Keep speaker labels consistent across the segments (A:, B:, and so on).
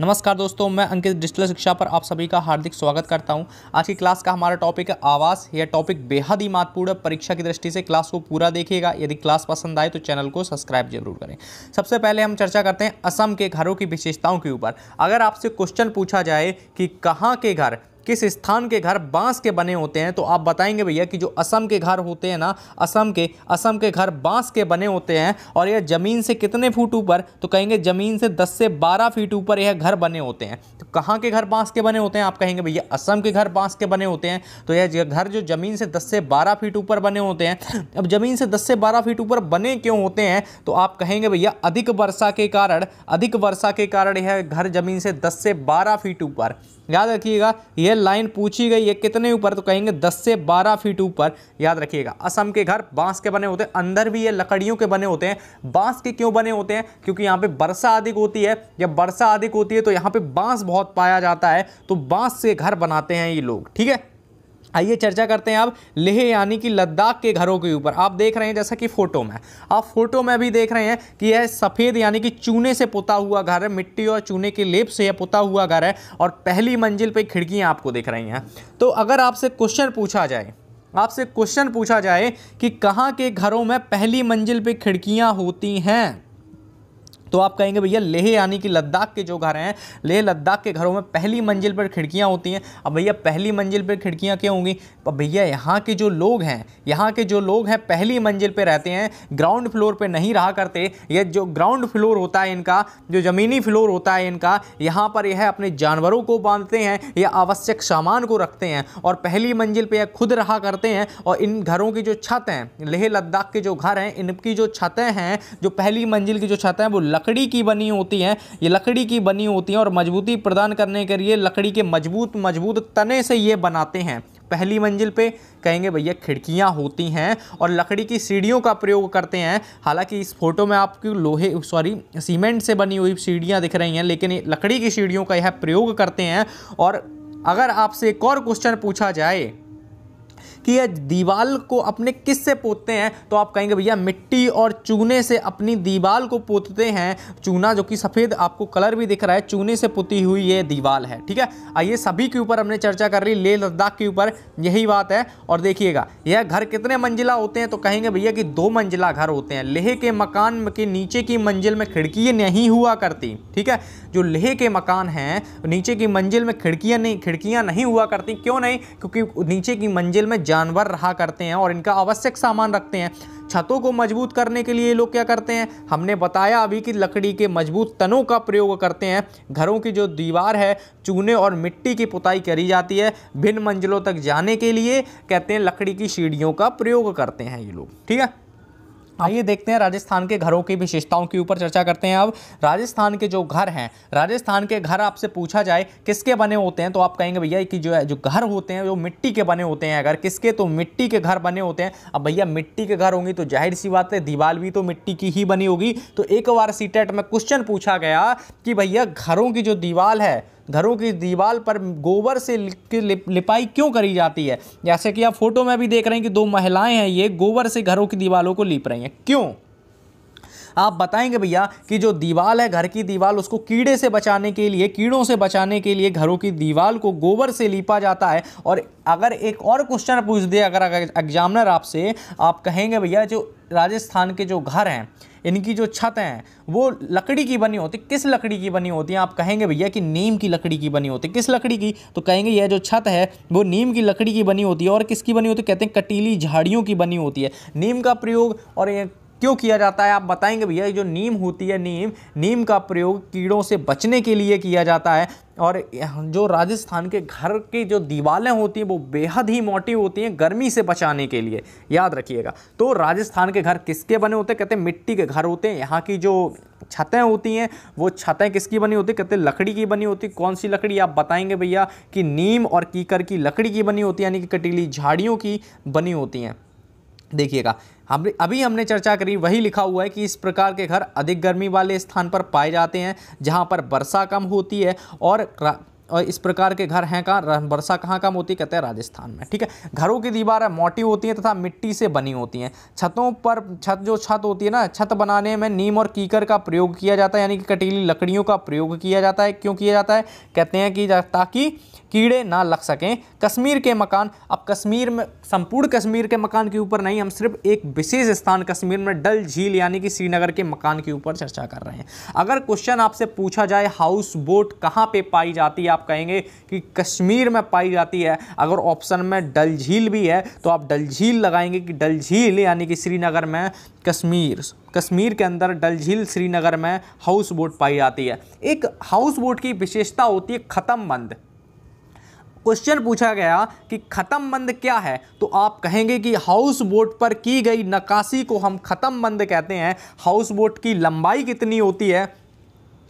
A: नमस्कार दोस्तों मैं अंकित डिजिटल शिक्षा पर आप सभी का हार्दिक स्वागत करता हूं आज की क्लास का हमारा टॉपिक है आवास यह टॉपिक बेहद ही महत्वपूर्ण है परीक्षा की दृष्टि से क्लास को पूरा देखिएगा यदि क्लास पसंद आए तो चैनल को सब्सक्राइब जरूर करें सबसे पहले हम चर्चा करते हैं असम के घरों की विशेषताओं के ऊपर अगर आपसे क्वेश्चन पूछा जाए कि कहाँ के घर किस स्थान के घर बांस के बने होते हैं तो आप बताएंगे भैया कि जो असम के घर होते हैं ना असम के असम के घर बांस के बने होते हैं और यह ज़मीन से कितने फुट ऊपर तो कहेंगे ज़मीन से दस से बारह फीट ऊपर यह घर बने होते हैं तो कहाँ के घर बांस के बने होते हैं आप कहेंगे भैया असम के घर बांस के बने होते हैं तो यह घर जो ज़मीन से दस से बारह फीट ऊपर बने होते हैं अब ज़मीन से दस से बारह फीट ऊपर बने क्यों होते हैं तो आप कहेंगे भैया अधिक वर्षा के कारण अधिक वर्षा के कारण यह घर ज़मीन से दस से बारह फीट ऊपर याद रखिएगा ये लाइन पूछी गई है कितने ऊपर तो कहेंगे 10 से 12 फीट ऊपर याद रखिएगा असम के घर बांस के बने होते हैं अंदर भी ये लकड़ियों के बने होते हैं बांस के क्यों बने होते हैं क्योंकि यहाँ पे वर्षा अधिक होती है जब वर्षा अधिक होती है तो यहाँ पे बांस बहुत पाया जाता है तो बांस से घर बनाते हैं ये लोग ठीक है आइए चर्चा करते हैं अब लेह यानी कि लद्दाख के घरों के ऊपर आप देख रहे हैं जैसा कि फ़ोटो में आप फोटो में भी देख रहे हैं कि यह सफ़ेद यानी कि चूने से पुता हुआ घर है मिट्टी और चूने के लेप से यह पुता हुआ घर है और पहली मंजिल पर खिड़कियाँ आपको दिख रही हैं तो अगर आपसे क्वेश्चन पूछा जाए आपसे क्वेश्चन पूछा जाए कि कहाँ के घरों में पहली मंजिल पर खिड़कियाँ होती हैं तो आप कहेंगे भैया लेह यानी कि लद्दाख के जो घर हैं लेह लद्दाख के घरों में पहली मंजिल पर खिड़कियाँ होती हैं अब भैया पहली मंजिल पर खिड़कियाँ क्यों होंगी अब भैया यहाँ के जो लोग हैं यहाँ के जो लोग हैं पहली मंजिल पर रहते हैं ग्राउंड फ्लोर पर नहीं रहा करते ये जो ग्राउंड फ्लोर होता है इनका जो ज़मीनी फ्लोर होता है इनका यहाँ पर यह अपने जानवरों को बांधते हैं या आवश्यक सामान को रखते हैं और पहली मंजिल पर यह खुद रहा करते हैं और इन घरों की जो छत हैं लेह लद्दाख के जो घर हैं इनकी जो छतें हैं जो पहली मंजिल की जो छतें हैं वो लक लकड़ी की बनी होती हैं ये लकड़ी की बनी होती हैं और मजबूती प्रदान करने के लिए लकड़ी के मजबूत मजबूत तने से ये बनाते हैं पहली मंजिल पे कहेंगे भैया खिड़कियाँ होती हैं और लकड़ी की सीढ़ियों का प्रयोग करते हैं हालांकि इस फोटो में आपकी लोहे सॉरी सीमेंट से बनी हुई सीढ़ियाँ दिख रही हैं लेकिन लकड़ी की सीढ़ियों का यह प्रयोग करते हैं और अगर आपसे एक और क्वेश्चन पूछा जाए कि यह दीवाल को अपने किस से पोतते हैं तो आप कहेंगे भैया मिट्टी और चूने से अपनी दीवाल को पोतते हैं चूना जो कि सफ़ेद आपको कलर भी दिख रहा है चूने से पोती हुई ये दीवाल है ठीक है आइए सभी के ऊपर हमने चर्चा कर रही लेह लद्दाख के ऊपर यही बात है और देखिएगा यह घर कितने मंजिला होते हैं तो कहेंगे भैया कि दो मंजिला घर होते हैं लेह के मकान के नीचे की मंजिल में खिड़की नहीं हुआ करती ठीक है जो लेह के मकान हैं नीचे की मंजिल में खिड़कियाँ नहीं खिड़कियाँ नहीं हुआ करती क्यों नहीं क्योंकि नीचे की मंजिल में जानवर रहा करते हैं और इनका आवश्यक सामान रखते हैं छतों को मजबूत करने के लिए लोग क्या करते हैं हमने बताया अभी कि लकड़ी के मजबूत तनों का प्रयोग करते हैं घरों की जो दीवार है चूने और मिट्टी की पुताई करी जाती है भिन्न मंजिलों तक जाने के लिए कहते हैं लकड़ी की सीढ़ियों का प्रयोग करते हैं ये लोग ठीक है आइए देखते हैं राजस्थान के घरों की विशेषताओं के ऊपर चर्चा करते हैं अब राजस्थान के जो घर हैं राजस्थान के घर आपसे पूछा जाए किसके बने होते हैं तो आप कहेंगे भैया कि जो है जो घर होते हैं वो मिट्टी के बने होते हैं अगर किसके तो मिट्टी के घर बने होते हैं अब भैया मिट्टी के घर होंगे तो जाहिर सी बात है दीवार भी तो मिट्टी की ही बनी होगी तो एक बार सी में क्वेश्चन पूछा गया कि भैया घरों की जो दीवार है घरों की दीवार पर गोबर से लिपाई क्यों करी जाती है जैसे कि आप फोटो में भी देख रहे हैं कि दो महिलाएं हैं ये गोबर से घरों की दीवारों को लीप रही हैं क्यों आप बताएंगे भैया कि जो दीवाल है घर की दीवाल उसको कीड़े से बचाने के लिए कीड़ों से बचाने के लिए घरों की दीवाल को गोबर से लीपा जाता है और अगर एक और क्वेश्चन पूछ दे अगर एग्जामिनर आपसे आप कहेंगे भैया जो राजस्थान के जो घर हैं इनकी जो छत हैं वो लकड़ी की बनी होती किस लकड़ी की बनी होती है आप कहेंगे भैया कि नीम की लकड़ी की बनी होती किस लकड़ी की तो कहेंगे यह जो छत है वो नीम की लकड़ी की बनी होती है और किसकी बनी होती है कहते हैं कटीली झाड़ियों की बनी होती है नीम का प्रयोग और ये क्यों किया जाता है आप बताएंगे भैया जो नीम होती है नीम नीम का प्रयोग कीड़ों से बचने के लिए किया जाता है और जो राजस्थान के घर की जो दीवारें होती हैं वो बेहद ही मोटी होती हैं गर्मी से बचाने के लिए याद रखिएगा तो राजस्थान के घर किसके बने होते हैं कहते हैं मिट्टी के घर होते हैं यहाँ की जो छतें होती हैं वो छतें किसकी बनी होती कहते लकड़ी की बनी होती कौन सी लकड़ी आप बताएंगे भैया कि नीम और कीकर की लकड़ी की बनी होती है यानी कि कटीली झाड़ियों की बनी होती हैं देखिएगा हम अभी हमने चर्चा करी वही लिखा हुआ है कि इस प्रकार के घर अधिक गर्मी वाले स्थान पर पाए जाते हैं जहाँ पर वर्षा कम होती है और और इस प्रकार के घर हैं कहाँ वर्षा कहाँ कम होती कहते हैं राजस्थान में ठीक है घरों की दीवारें मोटी होती हैं तथा मिट्टी से बनी होती हैं छतों पर छत जो छत होती है ना छत बनाने में नीम और कीकर का प्रयोग किया जाता है यानी कि कटीली लकड़ियों का प्रयोग किया जाता है क्यों किया जाता है कहते हैं कि ताकि कीड़े ना लग सकें कश्मीर के मकान अब कश्मीर में संपूर्ण कश्मीर के मकान के ऊपर नहीं हम सिर्फ एक विशेष स्थान कश्मीर में डल झील यानी कि श्रीनगर के मकान के ऊपर चर्चा कर रहे हैं अगर क्वेश्चन आपसे पूछा जाए हाउस बोट कहाँ पे पाई जाती है आप कहेंगे कि कश्मीर में पाई जाती है अगर ऑप्शन में डल झील भी है तो आप डल झील लगाएंगे कि डल झील यानी कि श्रीनगर में कश्मीर कश्मीर के अंदर डल झील श्रीनगर में हाउस बोट पाई जाती है एक हाउस बोट की विशेषता होती है ख़त्म बंद क्वेश्चन पूछा गया कि ख़त्म बंद क्या है तो आप कहेंगे कि हाउस बोट पर की गई नकाशी को हम ख़त्म बंद कहते हैं हाउस बोट की लंबाई कितनी होती है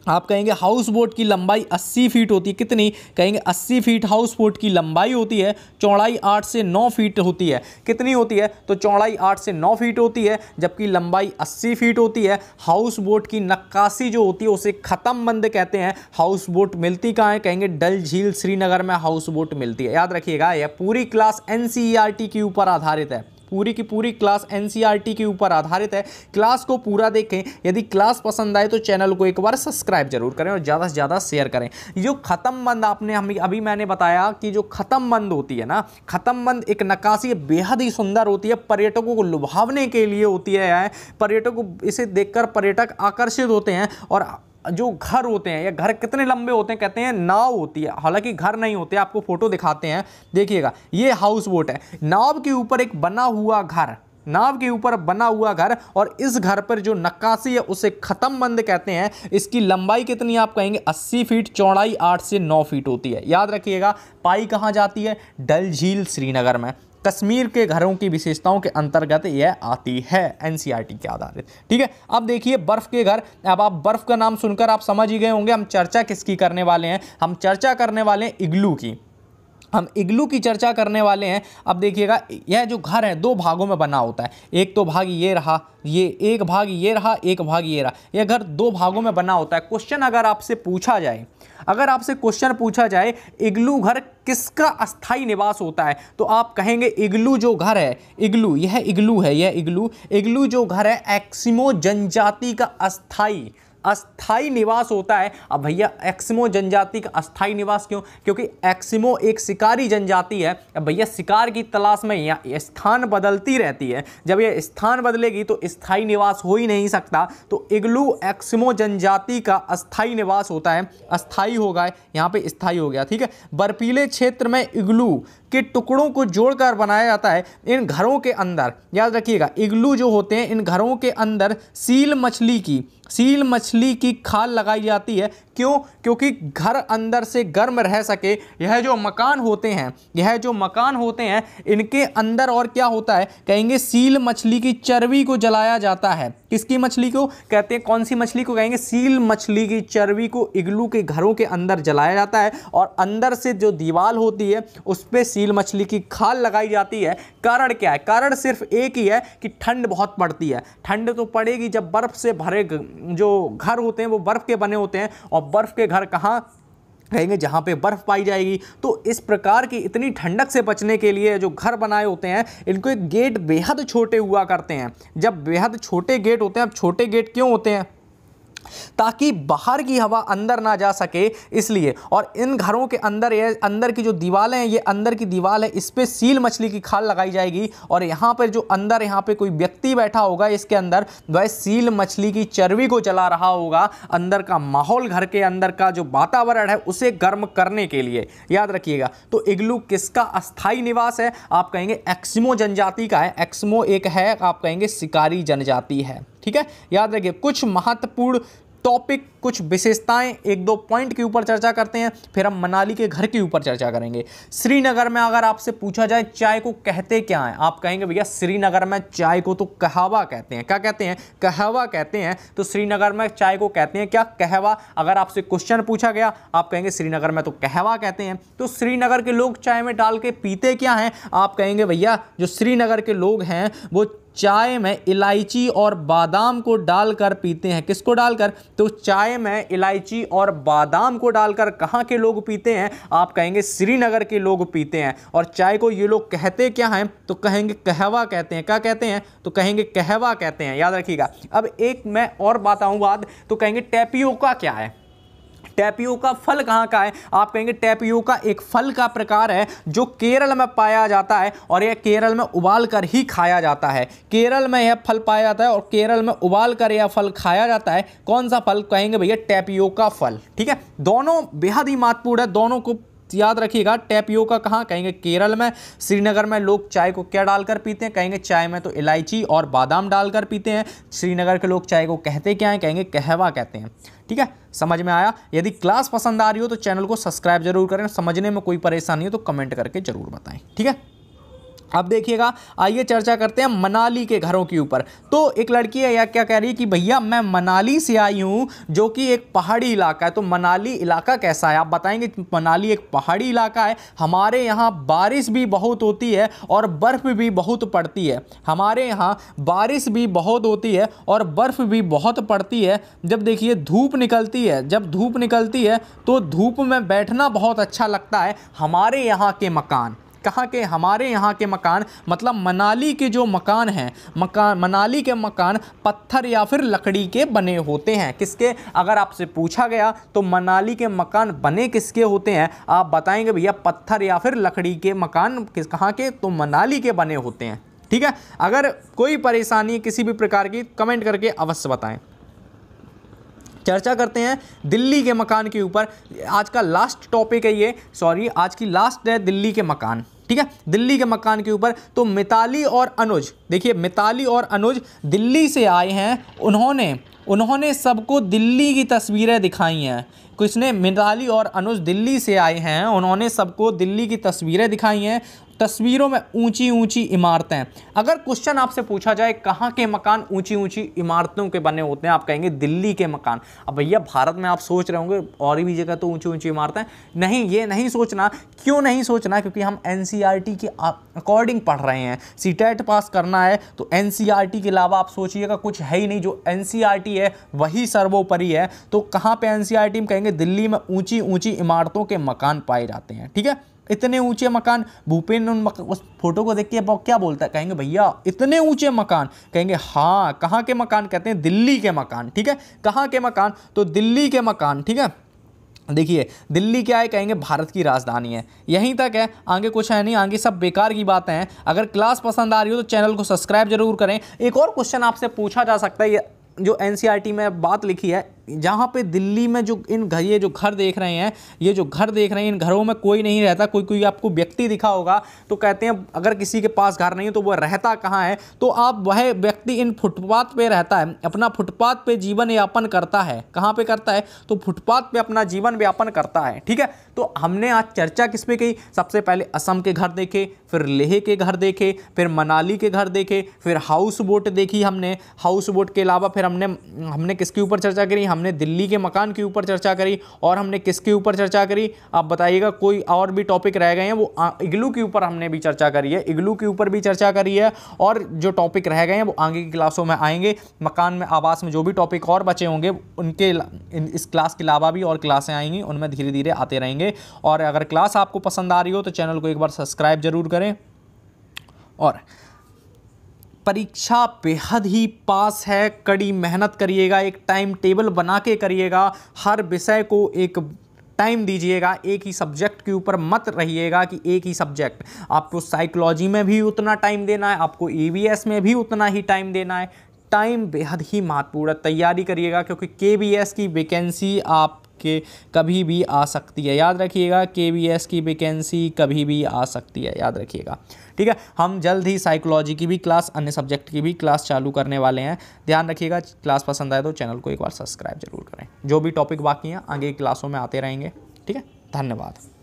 A: आप कहेंगे हाउस बोट की लंबाई 80 फीट होती है कितनी कहेंगे 80 फीट हाउस बोट की लंबाई होती है चौड़ाई 8 से 9 फीट होती है कितनी होती है तो चौड़ाई 8 से 9 फीट होती है जबकि लंबाई 80 फीट होती है हाउस बोट की नक्काशी जो होती है उसे ख़त्म बंद कहते हैं हाउस बोट मिलती कहाँ है कहेंगे डल झील श्रीनगर में हाउस बोट मिलती है याद रखिएगा यह पूरी क्लास एन के ऊपर आधारित है पूरी की पूरी क्लास एन के ऊपर आधारित है क्लास को पूरा देखें यदि क्लास पसंद आए तो चैनल को एक बार सब्सक्राइब जरूर करें और ज़्यादा से ज़्यादा शेयर करें जो ख़त्म बंद आपने हम अभी मैंने बताया कि जो ख़त्म बंद होती है ना ख़त्म बंद एक नक्काशी बेहद ही सुंदर होती है पर्यटकों को लुभावने के लिए होती है पर्यटक इसे देखकर पर्यटक आकर्षित होते हैं और जो घर होते हैं या घर कितने लंबे होते हैं कहते हैं नाव होती है हालांकि घर नहीं होते आपको फोटो दिखाते हैं देखिएगा ये हाउस बोट है नाव के ऊपर एक बना हुआ घर नाव के ऊपर बना हुआ घर और इस घर पर जो नक्काशी है उसे ख़त्म बंद कहते हैं इसकी लंबाई कितनी आप कहेंगे 80 फीट चौड़ाई 8 से 9 फीट होती है याद रखिएगा पाई कहाँ जाती है डल झील श्रीनगर में कश्मीर के घरों की विशेषताओं के अंतर्गत यह आती है एनसीईआरटी e के आधारित ठीक है अब देखिए बर्फ़ के घर अब आप बर्फ़ का नाम सुनकर आप समझ ही गए होंगे हम चर्चा किसकी करने वाले हैं हम चर्चा करने वाले हैं इग्लू की हम इग्लू की चर्चा करने वाले हैं अब देखिएगा यह जो घर है दो भागों में बना होता है एक तो भाग ये रहा ये एक भाग ये रहा एक भाग ये रहा यह घर दो भागों में बना होता है क्वेश्चन अगर आपसे पूछा जाए अगर आपसे क्वेश्चन पूछा जाए इग्लू घर किसका अस्थाई निवास होता है तो आप कहेंगे इग्लू जो घर है इग्लू यह इग्लू है यह इग्लू इग्लू जो घर है एक्सिमो जनजाति का अस्थाई अस्थाई निवास होता है अब भैया एक्सिमो जनजाति का अस्थाई निवास क्यों क्योंकि एक्सिमो एक शिकारी जनजाति है अब भैया शिकार की तलाश में यहाँ स्थान बदलती रहती है जब यह स्थान बदलेगी तो स्थाई निवास हो ही नहीं सकता तो इग्लू एक्सिमो जनजाति का अस्थाई निवास होता है अस्थाई होगा यहाँ पर स्थायी हो गया ठीक है बर्फीले क्षेत्र में इग्लू के टुकड़ों को जोड़कर बनाया जाता है इन घरों के अंदर याद रखिएगा इग्लू जो होते हैं इन घरों के अंदर सील मछली की सील मछली की खाल लगाई जाती है क्यों क्योंकि घर अंदर से गर्म रह सके यह जो मकान होते हैं यह जो मकान होते हैं इनके अंदर और क्या होता है कहेंगे सील मछली की चर्बी को जलाया जाता है किसकी मछली को कहते हैं कौन सी मछली को कहेंगे सील मछली की चर्बी को इग्लू के घरों के अंदर जलाया जाता है और अंदर से जो दीवार होती है उस पर सील मछली की खाल लगाई जाती है कारण क्या है कारण सिर्फ एक ही है कि ठंड बहुत पड़ती है ठंड तो पड़ेगी जब बर्फ़ से भरे जो घर होते हैं वो बर्फ़ के बने होते हैं और बर्फ़ के घर कहाँ रहेंगे जहाँ पे बर्फ़ पाई जाएगी तो इस प्रकार की इतनी ठंडक से बचने के लिए जो घर बनाए होते हैं इनको एक गेट बेहद छोटे हुआ करते हैं जब बेहद छोटे गेट होते हैं अब छोटे गेट क्यों होते हैं ताकि बाहर की हवा अंदर ना जा सके इसलिए और इन घरों के अंदर ये अंदर की जो दीवालें हैं ये अंदर की दीवाल है इस पर सील मछली की खाल लगाई जाएगी और यहाँ पर जो अंदर यहाँ पे कोई व्यक्ति बैठा होगा इसके अंदर वह सील मछली की चर्बी को चला रहा होगा अंदर का माहौल घर के अंदर का जो वातावरण है उसे गर्म करने के लिए याद रखिएगा तो इग्लू किसका अस्थाई निवास है आप कहेंगे एक्समो जनजाति का है एक्समो एक है आप कहेंगे शिकारी जनजाति है ठीक है याद रखिए कुछ महत्वपूर्ण टॉपिक कुछ विशेषताएं एक दो पॉइंट के ऊपर चर्चा करते हैं फिर हम मनाली के घर के ऊपर चर्चा करेंगे श्रीनगर में अगर आपसे पूछा जाए चाय को कहते क्या है आप कहेंगे भैया श्रीनगर में चाय को तो कहवा कहते हैं क्या कहते हैं कहवा कहते हैं तो श्रीनगर में चाय को कहते हैं क्या कहवा अगर आपसे क्वेश्चन पूछा गया आप कहेंगे श्रीनगर में तो कहवा कहते हैं तो श्रीनगर के लोग चाय में डाल के पीते क्या हैं आप कहेंगे भैया जो श्रीनगर के लोग हैं वो चाय में इलायची और बादाम को डालकर पीते हैं किसको डालकर तो चाय में इलायची और बादाम को डालकर कहाँ के लोग पीते हैं आप कहेंगे श्रीनगर के लोग पीते हैं और चाय को ये लोग कहते क्या हैं तो कहेंगे कहवा कहते हैं क्या कहते हैं तो कहेंगे कहवा कहते हैं याद रखिएगा अब एक मैं और बात आऊँ बाद तो कहेंगे टैपियो क्या है टैपियो का फल कहाँ का है आप कहेंगे टैपियो का एक फल का प्रकार है जो केरल में पाया जाता है और यह केरल में उबाल कर ही खाया जाता है केरल में यह फल पाया जाता है और केरल में उबाल कर यह फल खाया जाता है कौन सा फल कहेंगे भैया टैपियो का फल ठीक है दोनों बेहद ही महत्वपूर्ण है दोनों को याद रखिएगा टैपियो का कहाँ कहेंगे केरल में श्रीनगर में लोग चाय को क्या डालकर पीते हैं कहेंगे चाय में तो इलायची और बादाम डालकर पीते हैं श्रीनगर के लोग चाय को कहते क्या हैं कहेंगे कहवा कहते हैं ठीक है समझ में आया यदि क्लास पसंद आ रही हो तो चैनल को सब्सक्राइब जरूर करें समझने में कोई परेशानी हो तो कमेंट करके जरूर बताएं ठीक है अब देखिएगा आइए चर्चा करते हैं मनाली के घरों के ऊपर तो एक लड़की है या क्या कह रही है कि भैया मैं मनाली से आई हूँ जो कि एक पहाड़ी इलाका है तो मनाली इलाका कैसा है आप बताएंगे मनाली एक पहाड़ी इलाका है हमारे यहाँ बारिश भी बहुत होती है और बर्फ़ भी बहुत पड़ती है हमारे यहाँ बारिश भी बहुत होती है और बर्फ़ भी बहुत पड़ती है जब देखिए धूप निकलती है जब धूप निकलती है तो धूप में बैठना बहुत अच्छा लगता है हमारे यहाँ के मकान कहाँ के हमारे यहाँ के मकान मतलब मनाली के जो मकान हैं मकान मनाली के मकान पत्थर या फिर लकड़ी के बने होते हैं किसके अगर आपसे पूछा गया तो मनाली के मकान बने किसके होते हैं आप बताएंगे भैया पत्थर या फिर लकड़ी के मकान किस कहाँ के तो मनाली के बने होते हैं ठीक है अगर कोई परेशानी किसी भी प्रकार की कमेंट करके अवश्य बताएं चर्चा करते हैं दिल्ली के मकान के ऊपर आज का लास्ट टॉपिक है ये सॉरी आज की लास्ट है दिल्ली के मकान ठीक है दिल्ली के मकान के ऊपर तो मिताली और अनुज देखिए मिताली और अनुज दिल्ली से आए हैं उन्होंने उन्होंने सबको दिल्ली की तस्वीरें दिखाई हैं किसने मिताली और अनुज दिल्ली से आए हैं उन्होंने सबको दिल्ली की तस्वीरें दिखाई हैं तस्वीरों में ऊंची ऊंची इमारतें अगर क्वेश्चन आपसे पूछा जाए कहाँ के मकान ऊंची ऊंची इमारतों के बने होते हैं आप कहेंगे दिल्ली के मकान अब भैया भारत में आप सोच रहे होंगे और भी जगह तो ऊंची ऊंची इमारतें नहीं ये नहीं सोचना क्यों नहीं सोचना क्योंकि हम एन के अकॉर्डिंग पढ़ रहे हैं सी e पास करना है तो एन e के अलावा आप सोचिएगा कुछ है ही नहीं जो एन e है वही सर्वोपरि है तो कहाँ पर एन में कहेंगे दिल्ली में ऊँची ऊँची इमारतों के मकान पाए जाते हैं ठीक है इतने ऊंचे मकान भूपेन उन मक, उस फोटो को देख के क्या बोलता है कहेंगे भैया इतने ऊंचे मकान कहेंगे हाँ कहाँ के मकान कहते हैं दिल्ली के मकान ठीक है कहाँ के मकान तो दिल्ली के मकान ठीक है देखिए दिल्ली क्या है कहेंगे भारत की राजधानी है यहीं तक है आगे कुछ है नहीं आगे सब बेकार की बातें हैं अगर क्लास पसंद आ रही हो तो चैनल को सब्सक्राइब जरूर करें एक और क्वेश्चन आपसे पूछा जा सकता है जो एन में बात लिखी है यहाँ पे दिल्ली में जो इन घर ये जो घर देख रहे हैं ये जो घर देख रहे हैं इन घरों में कोई नहीं रहता कोई कोई आपको व्यक्ति दिखा होगा तो कहते हैं अगर किसी के पास घर नहीं है तो वह रहता कहाँ है तो आप वह व्यक्ति इन फुटपाथ पे रहता है अपना फुटपाथ पे जीवन यापन करता है कहाँ पे करता है तो फुटपाथ पे अपना जीवन व्यापन करता है ठीक है तो हमने आज चर्चा किस पे की सबसे पहले असम के घर देखे फिर लेह के घर देखे फिर मनाली के घर देखे फिर हाउस बोट देखी हमने हाउस बोट के अलावा फिर हमने हमने किसके ऊपर चर्चा करी हमने दिल्ली के मकान के ऊपर चर्चा करी और हमने किसके ऊपर चर्चा करी आप बताइएगा कोई और भी टॉपिक रह गए हैं वो इग्लू के ऊपर हमने भी चर्चा करी है इग्लू के ऊपर भी चर्चा करी है और जो टॉपिक रह गए हैं वो आगे की क्लासों में आएंगे मकान में आवास में जो भी टॉपिक और बचे होंगे उनके इस क्लास के अलावा भी और क्लासें आएंगी उनमें धीरे धीरे आते रहेंगे और अगर क्लास आपको पसंद आ रही हो तो चैनल को एक बार सब्सक्राइब जरूर करें और परीक्षा बेहद ही पास है कड़ी मेहनत करिएगा एक टाइम टेबल बना के करिएगा हर विषय को एक टाइम दीजिएगा एक ही सब्जेक्ट के ऊपर मत रहिएगा कि एक ही सब्जेक्ट आपको साइकोलॉजी में भी उतना टाइम देना है आपको ईवीएस में भी उतना ही टाइम देना है टाइम बेहद ही महत्वपूर्ण है तैयारी करिएगा क्योंकि के की वैकेंसी आप के कभी भी आ सकती है याद रखिएगा के की वैकेंसी कभी भी आ सकती है याद रखिएगा ठीक है हम जल्द ही साइकोलॉजी की भी क्लास अन्य सब्जेक्ट की भी क्लास चालू करने वाले हैं ध्यान रखिएगा क्लास पसंद आए तो चैनल को एक बार सब्सक्राइब जरूर करें जो भी टॉपिक बाकी हैं आगे क्लासों में आते रहेंगे ठीक है धन्यवाद